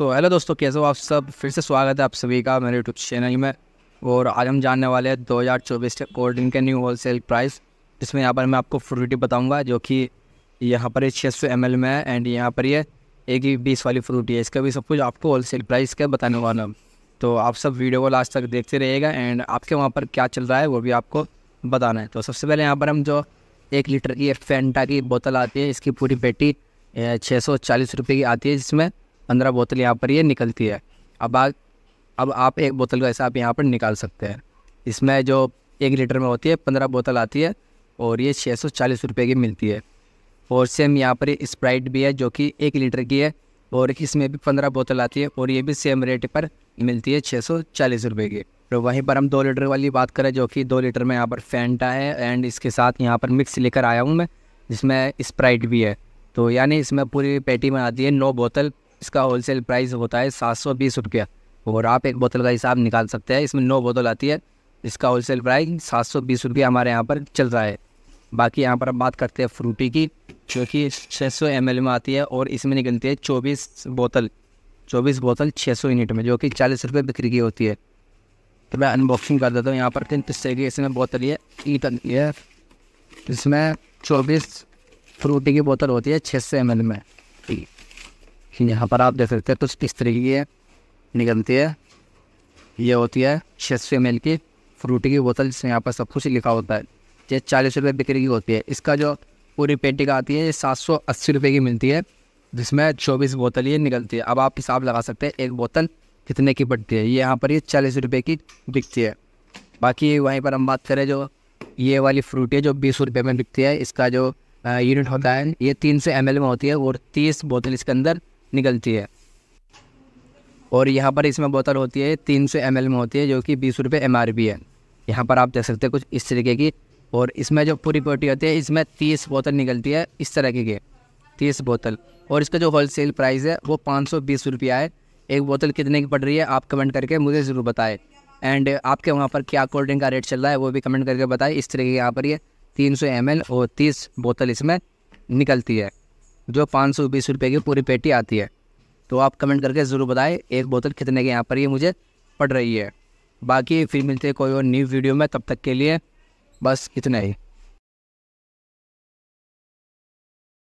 so hello दोस्तों कैसे हो आप सब फिर से स्वागत है आप सभी का मेरे यूट्यूब चैनल में और आज हम जानने वाले हैं दो हज़ार चौबीस के कोल्ड ड्रिंक के न्यू होलसेल प्राइस जिसमें यहाँ पर मैं आपको फ्रूटी बताऊँगा जो कि यहाँ पर छः सौ एम में है एंड यहाँ पर ये एक ही बीस वाली फ्रूटी है इसका भी सब कुछ आपको होलसेल प्राइस का बताने वाला तो आप सब वीडियो को लास्ट तक देखते रहिएगा एंड आपके वहाँ पर क्या चल रहा है वो भी आपको बताना है तो सबसे पहले यहाँ पर हम जो एक लीटर की फेंटा की बोतल आती है इसकी पूरी पेटी छः सौ चालीस रुपये की आती है जिसमें पंद्रह बोतल यहाँ पर ये निकलती है अब आ अब आप एक बोतल का ऐसा आप यहाँ पर निकाल सकते हैं इसमें जो एक लीटर में होती है पंद्रह बोतल आती है और ये छः सौ चालीस रुपये की मिलती है और सेम यहाँ पर स्प्राइट भी है जो कि एक लीटर की है और इसमें भी पंद्रह बोतल आती है और ये भी सेम रेट पर मिलती है छः सौ चालीस रुपये की और तो वहीं पर हम दो लीटर वाली बात करें जो कि दो लीटर में यहाँ पर फैंटा है एंड इसके साथ यहाँ पर मिक्स लेकर आया हूँ मैं जिसमें स्प्राइट भी है तो यानी इसमें पूरी पेटी में आती है नौ बोतल इसका होलसेल प्राइस होता है सात सौ बीस रुपया और आप एक बोतल का हिसाब निकाल सकते हैं इसमें नौ बोतल आती है इसका होलसेल प्राइस सात सौ बीस रुपया हमारे यहाँ पर चल रहा है बाकी यहाँ पर हम बात करते हैं फ्रूटी की जो कि छः सौ एम में आती है और इसमें निकलती है चौबीस बोतल चौबीस बोतल छः सौ यूनिट में जो कि चालीस रुपये बिक्री की होती है तो मैं अनबॉक्सिंग कर देता हूँ यहाँ पर तीन किस तरह की इसमें बोतल ये ईटन ये इसमें चौबीस फ्रूटी की बोतल होती है छः सौ एम में ठीक यहाँ पर आप देख सकते हैं कुछ किस तरीके की निकलती है ये होती है छः सौ एम की फ्रूट की बोतल जिसमें यहाँ पर सब कुछ लिखा होता है ये चालीस रुपये बिक्री की होती है इसका जो पूरी पेटी का आती है ये सात सौ अस्सी रुपये की मिलती है जिसमें चौबीस बोतल ये निकलती है अब आप हिसाब लगा सकते हैं एक बोतल कितने की पड़ती है ये यहाँ पर ये चालीस रुपये की बिकती है बाकी वहीं पर हम बात करें जो ये वाली फ्रूट है जो बीस रुपये में बिकती है इसका जो यूनिट होता है ये तीन सौ एम में होती है और तीस बोतल इसके अंदर निकलती है और यहाँ पर इसमें बोतल होती है तीन सौ एम में होती है जो कि बीस रुपये एम है यहाँ पर आप देख सकते हैं कुछ इस तरीके की और इसमें जो पूरी पोटी होती है इसमें तीस बोतल निकलती है इस तरह की तीस बोतल और इसका जो होलसेल प्राइस है वो पाँच सौ बीस रुपया है एक बोतल कितने की पड़ रही है आप कमेंट करके मुझे ज़रूर बताएं एंड आपके वहाँ पर क्या कोल्ड ड्रिंक का रेट चल रहा है वो भी कमेंट करके बताएं इस तरीके यहाँ पर ये तीन सौ एम और तीस बोतल इसमें निकलती है जो पाँच सौ बीस रुपये की पूरी पेटी आती है तो आप कमेंट करके ज़रूर बताएं एक बोतल कितने के यहाँ पर ये मुझे पड़ रही है बाकी फिर मिलते हैं कोई और न्यू वीडियो में तब तक के लिए बस इतना ही